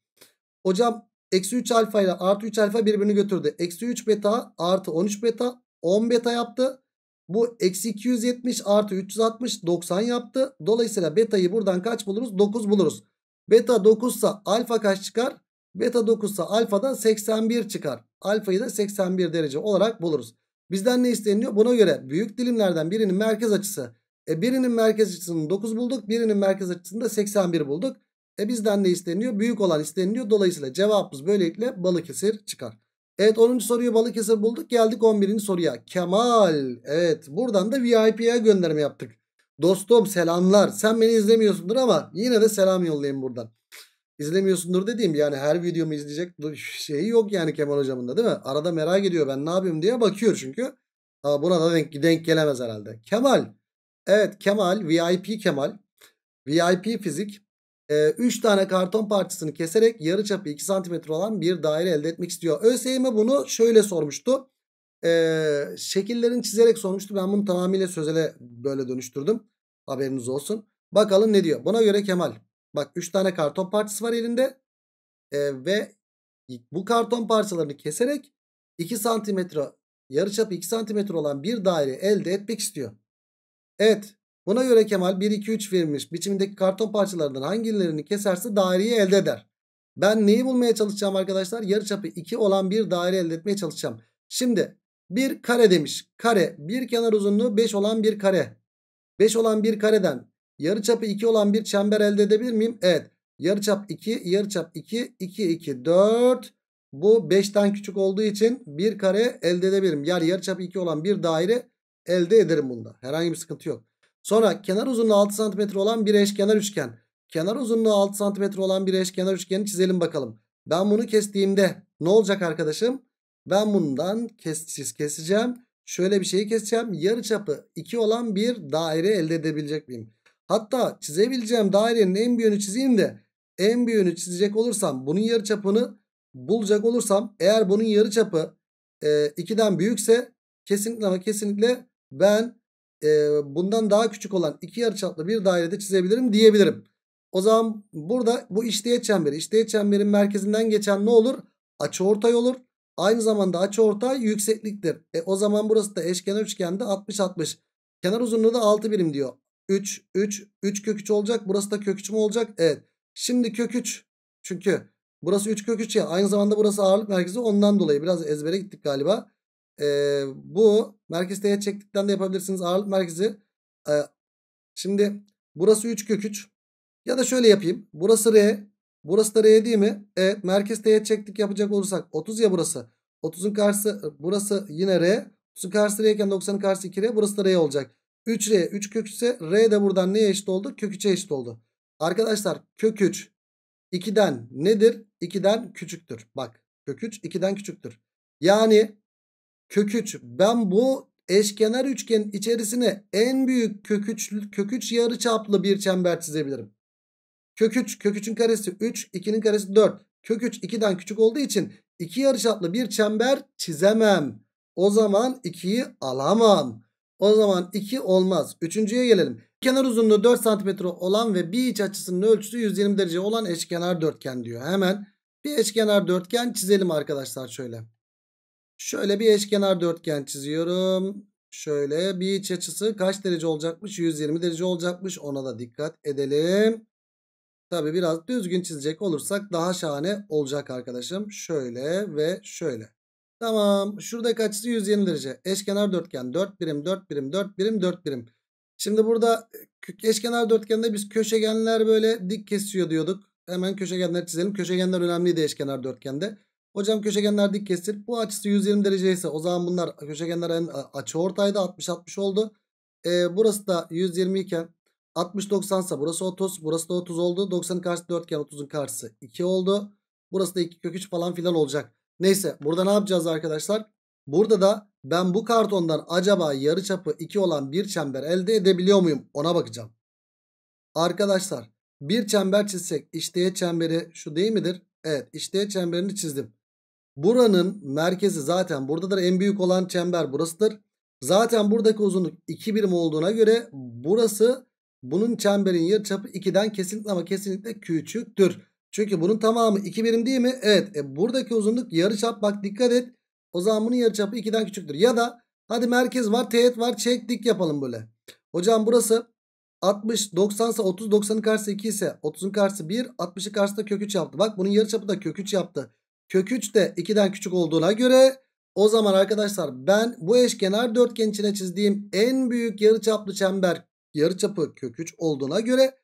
Hocam eksi 3 alfa ile artı 3 alfa birbirini götürdü. Eksi 3 beta artı 13 beta 10 beta yaptı. Bu eksi 270 artı 360 90 yaptı. Dolayısıyla betayı buradan kaç buluruz? 9 buluruz. Beta 9 ise alfa kaç çıkar? Beta 9 ise da 81 çıkar. Alfayı da 81 derece olarak buluruz. Bizden ne isteniyor? Buna göre büyük dilimlerden birinin merkez açısı. E birinin merkez açısını 9 bulduk. Birinin merkez açısını da 81 bulduk. E bizden ne isteniyor? Büyük olan isteniliyor. Dolayısıyla cevabımız böylelikle Balıkesir çıkar. Evet 10. soruyu Balıkesir bulduk. Geldik 11. soruya. Kemal. Evet buradan da VIP'ye gönderme yaptık. Dostum selamlar. Sen beni izlemiyorsundur ama yine de selam yollayayım buradan. İzlemiyorsundur dediğim yani her videomu izleyecek şeyi yok yani Kemal hocamın da değil mi? Arada merak ediyor ben ne yapayım diye bakıyor çünkü. Ama buna da denk, denk gelemez herhalde. Kemal. Evet Kemal VIP Kemal. VIP fizik 3 ee, tane karton parçasını keserek yarı çapı 2 cm olan bir daire elde etmek istiyor. ÖSYM bunu şöyle sormuştu. E, şekillerini çizerek sormuştu. Ben bunu tamamıyla sözele böyle dönüştürdüm. Haberiniz olsun. Bakalım ne diyor. Buna göre Kemal. Bak 3 tane karton parçası var elinde. E, ve bu karton parçalarını keserek 2 cm çapı 2 cm olan bir daire elde etmek istiyor. Evet Buna göre Kemal 1, 2, 3 verilmiş biçimindeki karton parçalarından hangilerini keserse daireyi elde eder. Ben neyi bulmaya çalışacağım arkadaşlar? Yarıçapı 2 olan bir daire elde etmeye çalışacağım. Şimdi bir kare demiş. Kare bir kenar uzunluğu 5 olan bir kare. 5 olan bir kareden yarıçapı 2 olan bir çember elde edebilir miyim? Evet. Yarıçap 2, yarıçap 2, 2, 2, 4. Bu 5'ten küçük olduğu için bir kare elde edebilirim. Yani yarıçap 2 olan bir daire elde ederim bunda. Herhangi bir sıkıntı yok. Sonra kenar uzunluğu 6 cm olan bir eşkenar üçgen. Kenar uzunluğu 6 cm olan bir eşkenar üçgeni çizelim bakalım. Ben bunu kestiğimde ne olacak arkadaşım? Ben bundan kes, keseceğim. Şöyle bir şeyi keseceğim. Yarı çapı 2 olan bir daire elde edebilecek miyim? Hatta çizebileceğim dairenin en büyüğünü çizeyim de en büyüğünü çizecek olursam bunun yarı çapını bulacak olursam eğer bunun yarı çapı e, 2'den büyükse kesinlikle ama kesinlikle ben e, bundan daha küçük olan iki yarıçaplı bir dairede çizebilirim diyebilirim. O zaman burada bu işleyet çemberi. İşleyet çemberin merkezinden geçen ne olur? Açıortay olur. Aynı zamanda açıortay yüksekliktir. E o zaman burası da eşkenar üçgende 60 60. Kenar uzunluğu da 6 birim diyor. 3 3 3 kök 3 olacak. Burası da kök 3 mü olacak? Evet. Şimdi kök 3. Çünkü burası 3 kök 3 ya. Aynı zamanda burası ağırlık merkezi ondan dolayı biraz ezbere gittik galiba e, bu merkez teğet çektikten de yapabilirsiniz ağırlık merkezi. E, şimdi burası 3 kök 3. Ya da şöyle yapayım. Burası R. Burası da R değil mi? Evet merkez teğet çektik yapacak olursak 30 ya burası. 30'un karşısı e, burası yine R. 30'un karşısı R iken 90'ın karşısı 2R. Burası da R olacak. 3R 3 kök 3 ise R de buradan neye eşit oldu? Kök 3'e eşit oldu. Arkadaşlar kök 3 2'den nedir? 2'den küçüktür. Bak kök 3 2'den küçüktür. Yani kök 3. Ben bu eşkenar üçgen içerisine en büyük kök 3 kök 3 yarıçaplı bir çember çizebilirim. Kök 3 kök 3'ün karesi 3, 2'nin karesi 4. Kök 3 2'den küçük olduğu için 2 yarıçaplı bir çember çizemem. O zaman 2'yi alamam. O zaman 2 olmaz. Üçüncüye gelelim. Kenar uzunluğu 4 cm olan ve bir iç açısının ölçüsü 120 derece olan eşkenar dörtgen diyor. Hemen bir eşkenar dörtgen çizelim arkadaşlar şöyle. Şöyle bir eşkenar dörtgen çiziyorum. Şöyle bir iç açısı kaç derece olacakmış? 120 derece olacakmış. Ona da dikkat edelim. Tabi biraz düzgün çizecek olursak daha şahane olacak arkadaşım. Şöyle ve şöyle. Tamam. Şurada kaçısı 120 derece. Eşkenar dörtgen 4 birim 4 birim 4 birim 4 birim. Şimdi burada e, eşkenar dörtgende biz köşegenler böyle dik kesiyor diyorduk. Hemen köşegenler çizelim. Köşegenler önemliydi eşkenar dörtgende. Hocam köşegenler dik kesir. Bu açısı 120 derece ise o zaman bunlar köşegenlerin açı ortaydı 60-60 oldu. Ee, burası da 120 iken 60-90 ise burası 30 burası da 30 oldu. 90'ın karşısı 4 iken 30'un karşısı 2 oldu. Burası da 2 kök 3 falan filan olacak. Neyse burada ne yapacağız arkadaşlar? Burada da ben bu kartondan acaba yarı çapı 2 olan bir çember elde edebiliyor muyum? Ona bakacağım. Arkadaşlar bir çember çizsek işteye çemberi şu değil midir? Evet işteye çemberini çizdim. Buranın merkezi zaten buradadır. En büyük olan çember burasıdır. Zaten buradaki uzunluk 2 birim olduğuna göre burası bunun çemberin yarıçapı 2'den kesinlikle ama kesinlikle küçüktür. Çünkü bunun tamamı 2 birim değil mi? Evet. E buradaki uzunluk yarıçap bak dikkat et. O zaman bunun yarıçapı 2'den küçüktür. Ya da hadi merkez var, teğet var, çek dik yapalım böyle. Hocam burası 60 90 ise 30 90'ın karşısı 2 ise 30'un karşısı 1 60'ın karşısı da kök 3 yaptı. Bak bunun yarıçapı da kök 3 yaptı. Kök 3 de 2'den küçük olduğuna göre o zaman arkadaşlar ben bu eşkenar dörtgen içine çizdiğim en büyük yarıçaplı çember yarıçapı kök 3 olduğuna göre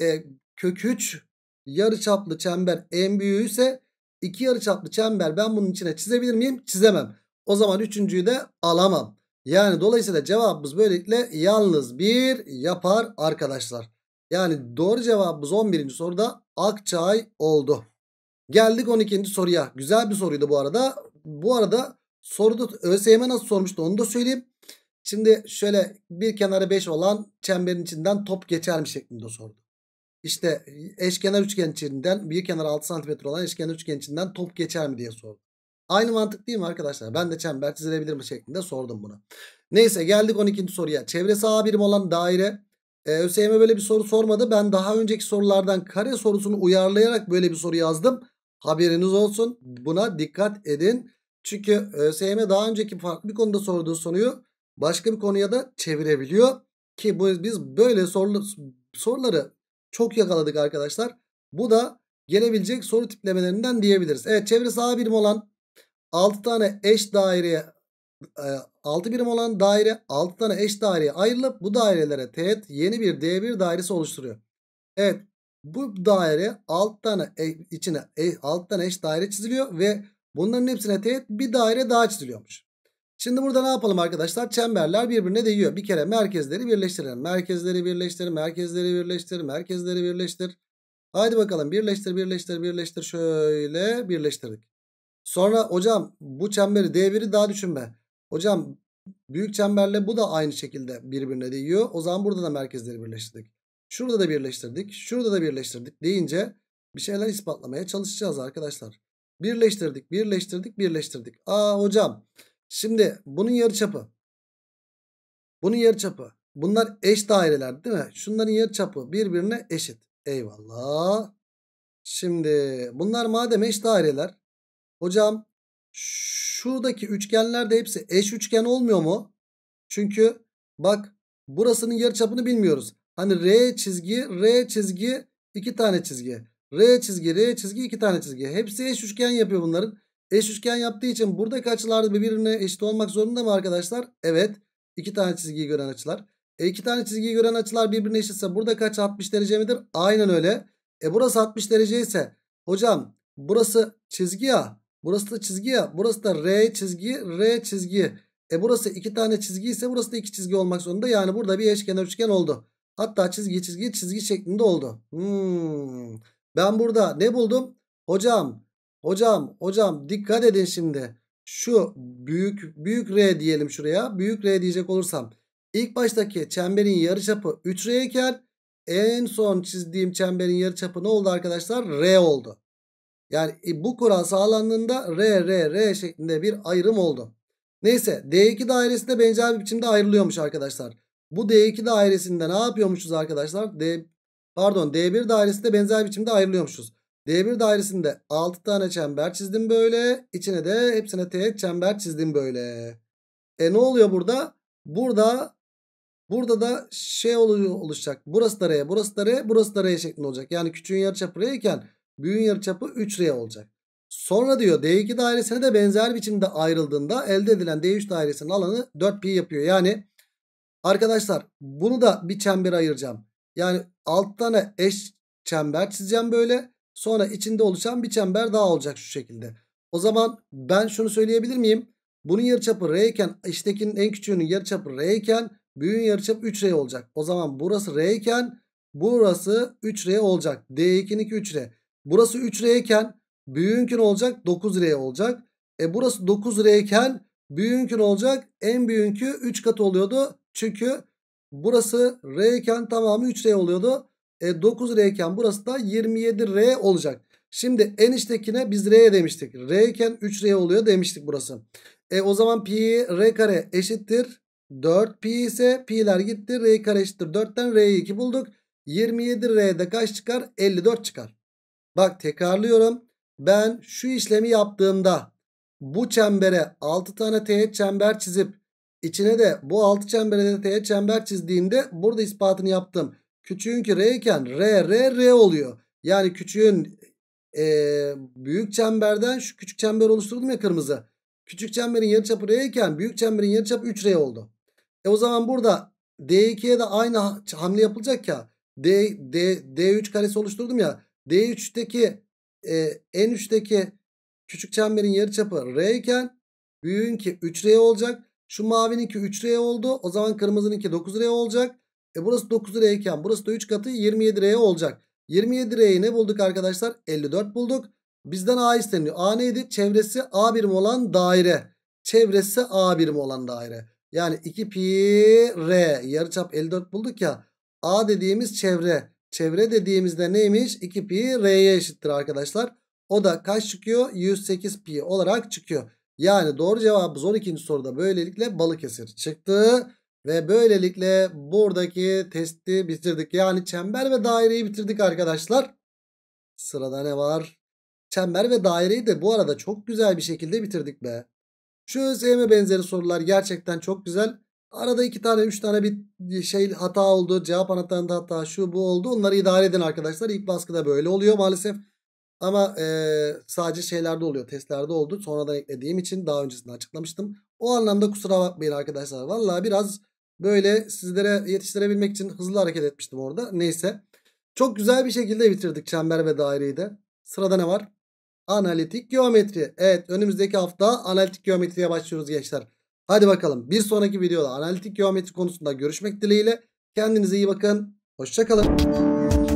e, kök 3 yarıçaplı çember en büyüğü ise iki yarıçaplı çember ben bunun içine çizebilir miyim? Çizemem. O zaman üçüncüyü de alamam. Yani dolayısıyla cevabımız böylelikle yalnız bir yapar arkadaşlar. Yani doğru cevabımız 11. soruda Akçay oldu. Geldik 12. soruya. Güzel bir soruydu bu arada. Bu arada soruda ÖSYM nasıl sormuştu onu da söyleyeyim. Şimdi şöyle bir kenarı 5 olan çemberin içinden top geçer mi şeklinde sordu. İşte eşkenar üçgen içinden bir kenarı 6 cm olan eşkenar üçgen içinden top geçer mi diye sordu. Aynı mantık değil mi arkadaşlar? Ben de çember çizilebilir mi şeklinde sordum bunu. Neyse geldik 12. soruya. Çevresi A birim olan daire. Ee, ÖSYM böyle bir soru sormadı. Ben daha önceki sorulardan kare sorusunu uyarlayarak böyle bir soru yazdım. Haberiniz olsun. Buna dikkat edin. Çünkü ÖSYM e, daha önceki farklı bir konuda sorduğu soruyu başka bir konuya da çevirebiliyor. Ki bu, biz böyle soru, soruları çok yakaladık arkadaşlar. Bu da gelebilecek soru tiplemelerinden diyebiliriz. Evet çevresi A birim olan 6 tane eş daireye 6 e, birim olan daire 6 tane eş daireye ayrılıp bu dairelere teğet yeni bir D1 dairesi oluşturuyor. Evet bu daire alt tane e, içine e, alt tane eş daire çiziliyor ve bunların hepsine teğet bir daire daha çiziliyormuş. Şimdi burada ne yapalım arkadaşlar? Çemberler birbirine değiyor. Bir kere merkezleri birleştirelim. Merkezleri birleştir, merkezleri birleştir, merkezleri birleştir. Haydi bakalım birleştir, birleştir, birleştir. Şöyle birleştirdik. Sonra hocam bu çemberi D1'i daha düşünme. Hocam büyük çemberle bu da aynı şekilde birbirine değiyor. O zaman burada da merkezleri birleştirdik. Şurada da birleştirdik. Şurada da birleştirdik deyince bir şeyler ispatlamaya çalışacağız arkadaşlar. Birleştirdik, birleştirdik, birleştirdik. Aa hocam şimdi bunun yarıçapı. Bunun yarıçapı. Bunlar eş daireler değil mi? Şunların yarıçapı birbirine eşit. Eyvallah. Şimdi bunlar madem eş daireler. Hocam şuradaki üçgenler de hepsi eş üçgen olmuyor mu? Çünkü bak burasının yarıçapını bilmiyoruz. Hani R çizgi, R çizgi, iki tane çizgi. R çizgi, R çizgi, iki tane çizgi. Hepsi eş üçgen yapıyor bunların. Eş üçgen yaptığı için buradaki açılar birbirine eşit olmak zorunda mı arkadaşlar? Evet. İki tane çizgiyi gören açılar. E iki tane çizgiyi gören açılar birbirine eşitse burada kaç 60 derece midir? Aynen öyle. E burası 60 derece ise hocam burası çizgi ya. Burası da çizgi ya. Burası da R çizgi, R çizgi. E burası iki tane çizgi ise burası da iki çizgi olmak zorunda. Yani burada bir eşkenar üçgen oldu. Hatta çizgi çizgi çizgi şeklinde oldu. Hmm. Ben burada ne buldum? Hocam, hocam, hocam dikkat edin şimdi. Şu büyük büyük R diyelim şuraya. Büyük R diyecek olursam. İlk baştaki çemberin yarıçapı 3R iken en son çizdiğim çemberin yarıçapı ne oldu arkadaşlar? R oldu. Yani e, bu kural sağlandığında R, R, R şeklinde bir ayrım oldu. Neyse D2 dairesinde benzer bir biçimde ayrılıyormuş arkadaşlar. Bu D2 dairesinde ne yapıyormuşuz arkadaşlar? D pardon D1 dairesinde benzer biçimde ayrılıyormuşuz. D1 dairesinde 6 tane çember çizdim böyle. İçine de hepsine teğet çember çizdim böyle. E ne oluyor burada? Burada burada da şey oluyor oluşacak. Burası da R, burası da R, burası da R şeklinde olacak. Yani küçüğün yarıçapı R iken büyüğün yarıçapı 3R olacak. Sonra diyor D2 dairesine de benzer biçimde ayrıldığında elde edilen D3 dairesinin alanı 4pi yapıyor. Yani Arkadaşlar bunu da bir çember ayıracağım. Yani 6 tane eş çember çizeceğim böyle. Sonra içinde oluşan bir çember daha olacak şu şekilde. O zaman ben şunu söyleyebilir miyim? Bunun yarıçapı R iken içtekinin en küçüğünün yarıçapı R iken büyüğün yarıçapı 3R olacak. O zaman burası R iken burası 3R olacak. D2'ninki 3R. Burası 3R iken büyüğünkün olacak 9R olacak. E burası 9R iken büyüğünkün olacak en büyüğünkü 3 kat oluyordu. Çünkü burası R iken tamamı 3R oluyordu. E 9R iken burası da 27R olacak. Şimdi en içtekine biz R demiştik. R iken 3R oluyor demiştik burası. E o zaman pi R kare eşittir 4 pi ise pi'ler gitti. R kare eşittir 4'ten R'yi 2 bulduk. 27 R'de kaç çıkar? 54 çıkar. Bak tekrarlıyorum. Ben şu işlemi yaptığımda bu çembere 6 tane teğet çember çizip İçine de bu altı çembere de çember çizdiğimde burada ispatını yaptım. Küçüğün ki R iken R R R oluyor. Yani küçüğün e, büyük çemberden şu küçük çember oluşturdum ya kırmızı. Küçük çemberin yarıçapı R iken büyük çemberin yarıçapı 3R oldu. E o zaman burada D2'ye de aynı hamle yapılacak ya. D, D, D3 karesi oluşturdum ya. D3'teki e, N3'teki küçük çemberin yarıçapı R iken büyüğün ki 3R olacak. Şu mavininki 3R oldu. O zaman kırmızınınki 9R olacak. E burası 9R iken burası da 3 katı 27R olacak. 27R'yi ne bulduk arkadaşlar? 54 bulduk. Bizden A isteniyor. A neydi? Çevresi A birim olan daire. Çevresi A birim olan daire. Yani 2 pi R yarıçap 54 bulduk ya. A dediğimiz çevre. Çevre dediğimizde neymiş? 2 pi R'ye eşittir arkadaşlar. O da kaç çıkıyor? 108 pi olarak çıkıyor. Yani doğru cevabımız 12. soruda böylelikle Balıkesir çıktı. Ve böylelikle buradaki testi bitirdik. Yani çember ve daireyi bitirdik arkadaşlar. Sırada ne var? Çember ve daireyi de bu arada çok güzel bir şekilde bitirdik be. Şu ÖSYM benzeri sorular gerçekten çok güzel. Arada iki tane üç tane bir şey hata oldu. Cevap anahtarında hata şu bu oldu. Onları idare edin arkadaşlar. İlk baskıda böyle oluyor maalesef. Ama e, sadece şeylerde oluyor. Testlerde oldu. Sonradan eklediğim için daha öncesinde açıklamıştım. O anlamda kusura bakmayın arkadaşlar. Valla biraz böyle sizlere yetiştirebilmek için hızlı hareket etmiştim orada. Neyse. Çok güzel bir şekilde bitirdik çember ve daireyi de. Sırada ne var? Analitik geometri. Evet önümüzdeki hafta analitik geometriye başlıyoruz gençler. Hadi bakalım bir sonraki videoda analitik geometri konusunda görüşmek dileğiyle. Kendinize iyi bakın. Hoşçakalın.